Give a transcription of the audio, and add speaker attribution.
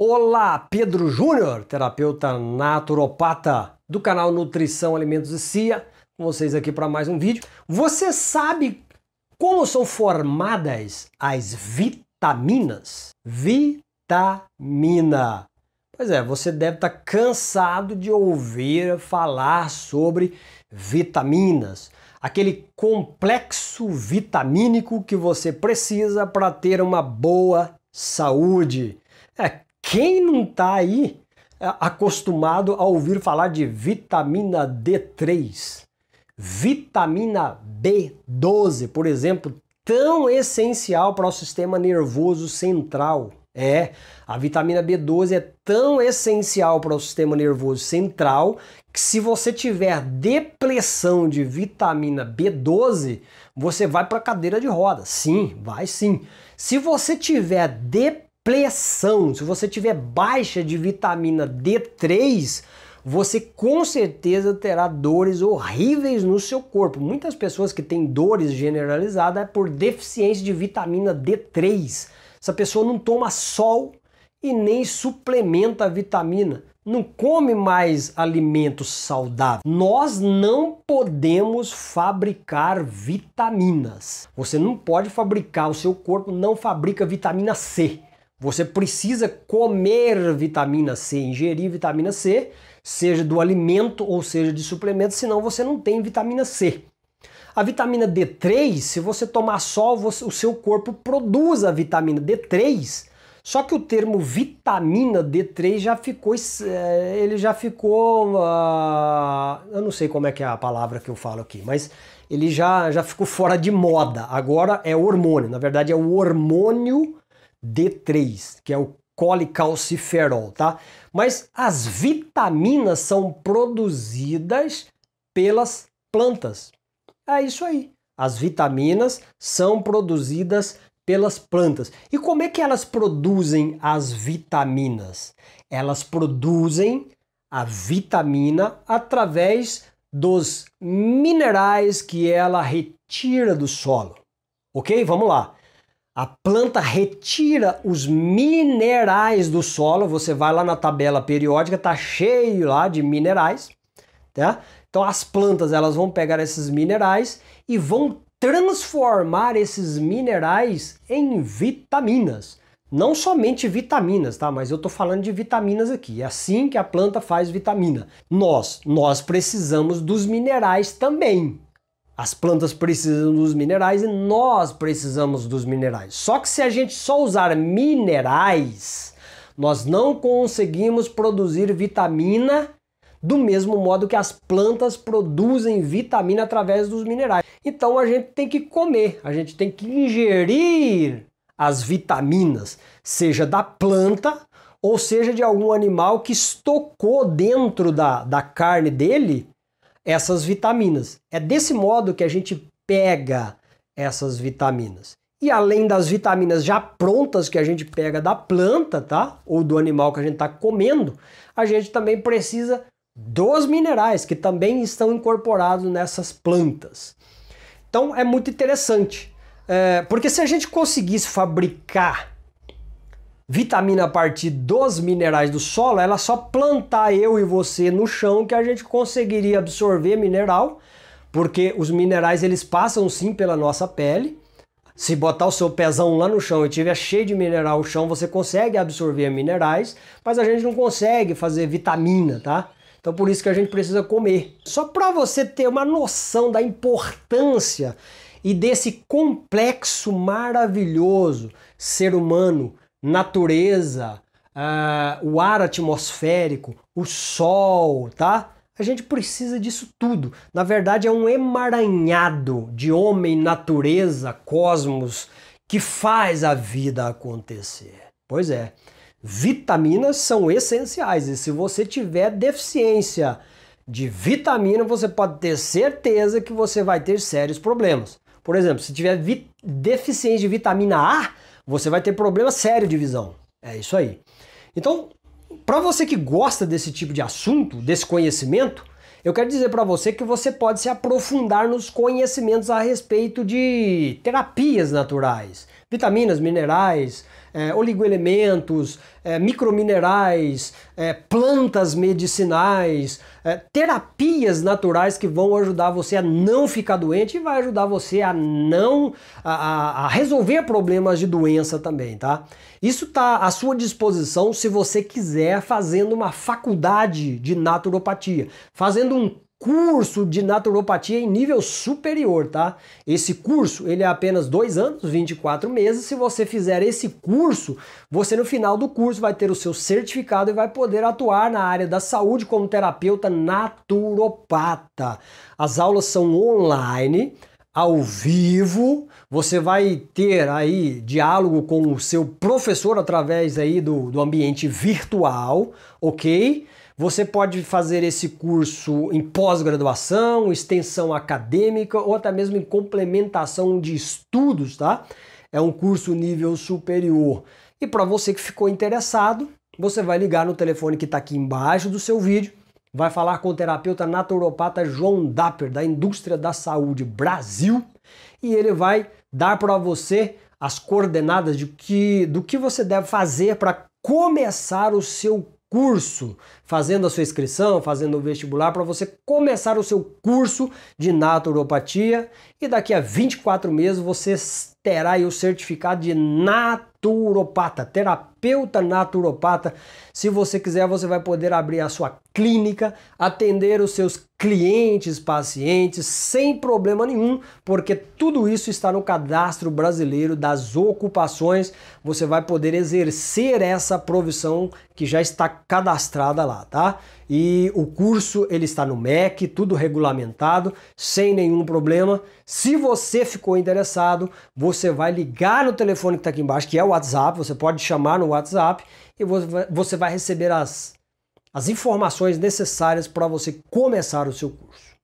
Speaker 1: Olá, Pedro Júnior, terapeuta naturopata do canal Nutrição, Alimentos e Cia, com vocês aqui para mais um vídeo. Você sabe como são formadas as vitaminas? Vitamina. Pois é, você deve estar tá cansado de ouvir falar sobre vitaminas. Aquele complexo vitamínico que você precisa para ter uma boa saúde. É quem não está aí é, acostumado a ouvir falar de vitamina D3, vitamina B12, por exemplo, tão essencial para o sistema nervoso central? É, a vitamina B12 é tão essencial para o sistema nervoso central que se você tiver depressão de vitamina B12, você vai para a cadeira de roda. Sim, vai sim. Se você tiver depressão pressão, se você tiver baixa de vitamina D3, você com certeza terá dores horríveis no seu corpo. Muitas pessoas que têm dores generalizadas é por deficiência de vitamina D3. Essa pessoa não toma sol e nem suplementa a vitamina. Não come mais alimentos saudáveis. Nós não podemos fabricar vitaminas. Você não pode fabricar, o seu corpo não fabrica vitamina C. Você precisa comer vitamina C, ingerir vitamina C, seja do alimento ou seja de suplemento, senão você não tem vitamina C. A vitamina D3, se você tomar sol, o seu corpo produz a vitamina D3. Só que o termo vitamina D3 já ficou, eh, ele já ficou, uh, eu não sei como é que é a palavra que eu falo aqui, mas ele já, já ficou fora de moda. Agora é hormônio, na verdade é o hormônio D3, que é o colicalciferol, tá? Mas as vitaminas são produzidas pelas plantas. É isso aí. As vitaminas são produzidas pelas plantas. E como é que elas produzem as vitaminas? Elas produzem a vitamina através dos minerais que ela retira do solo. Ok? Vamos lá. A planta retira os minerais do solo. Você vai lá na tabela periódica, tá cheio lá de minerais, tá? Então as plantas elas vão pegar esses minerais e vão transformar esses minerais em vitaminas. Não somente vitaminas, tá? Mas eu tô falando de vitaminas aqui. É assim que a planta faz vitamina. Nós, nós precisamos dos minerais também. As plantas precisam dos minerais e nós precisamos dos minerais. Só que se a gente só usar minerais, nós não conseguimos produzir vitamina do mesmo modo que as plantas produzem vitamina através dos minerais. Então a gente tem que comer, a gente tem que ingerir as vitaminas, seja da planta ou seja de algum animal que estocou dentro da, da carne dele essas vitaminas. É desse modo que a gente pega essas vitaminas. E além das vitaminas já prontas que a gente pega da planta, tá? Ou do animal que a gente está comendo, a gente também precisa dos minerais que também estão incorporados nessas plantas. Então é muito interessante, é, porque se a gente conseguisse fabricar vitamina a partir dos minerais do solo, ela só plantar eu e você no chão que a gente conseguiria absorver mineral, porque os minerais eles passam sim pela nossa pele. Se botar o seu pezão lá no chão e tiver cheio de mineral o chão, você consegue absorver minerais, mas a gente não consegue fazer vitamina, tá? Então por isso que a gente precisa comer. Só para você ter uma noção da importância e desse complexo maravilhoso ser humano natureza, uh, o ar atmosférico, o sol, tá? A gente precisa disso tudo. Na verdade, é um emaranhado de homem, natureza, cosmos que faz a vida acontecer. Pois é, vitaminas são essenciais e se você tiver deficiência de vitamina, você pode ter certeza que você vai ter sérios problemas. Por exemplo, se tiver deficiência de vitamina A, você vai ter problema sério de visão. É isso aí. Então, para você que gosta desse tipo de assunto, desse conhecimento, eu quero dizer para você que você pode se aprofundar nos conhecimentos a respeito de terapias naturais, vitaminas, minerais, é, oligoelementos, é, microminerais, é, plantas medicinais, é, terapias naturais que vão ajudar você a não ficar doente e vai ajudar você a não a, a resolver problemas de doença também, tá? Isso está à sua disposição se você quiser fazendo uma faculdade de naturopatia, fazendo um curso de naturopatia em nível superior, tá? Esse curso, ele é apenas dois anos, 24 meses. Se você fizer esse curso, você no final do curso vai ter o seu certificado e vai poder atuar na área da saúde como terapeuta naturopata. As aulas são online, ao vivo, você vai ter aí diálogo com o seu professor através aí do, do ambiente virtual, ok? Você pode fazer esse curso em pós-graduação, extensão acadêmica ou até mesmo em complementação de estudos, tá? É um curso nível superior. E para você que ficou interessado, você vai ligar no telefone que está aqui embaixo do seu vídeo, vai falar com o terapeuta naturopata João Dapper, da Indústria da Saúde Brasil, e ele vai dar para você as coordenadas de que, do que você deve fazer para começar o seu curso, fazendo a sua inscrição, fazendo o vestibular, para você começar o seu curso de naturopatia e daqui a 24 meses você terá o certificado de naturopata, terapeuta terapeuta naturopata. Se você quiser, você vai poder abrir a sua clínica, atender os seus clientes, pacientes, sem problema nenhum, porque tudo isso está no cadastro brasileiro das ocupações. Você vai poder exercer essa profissão que já está cadastrada lá, tá? E o curso ele está no MEC, tudo regulamentado, sem nenhum problema. Se você ficou interessado, você vai ligar no telefone que está aqui embaixo, que é o WhatsApp, você pode chamar no o WhatsApp e você vai receber as, as informações necessárias para você começar o seu curso.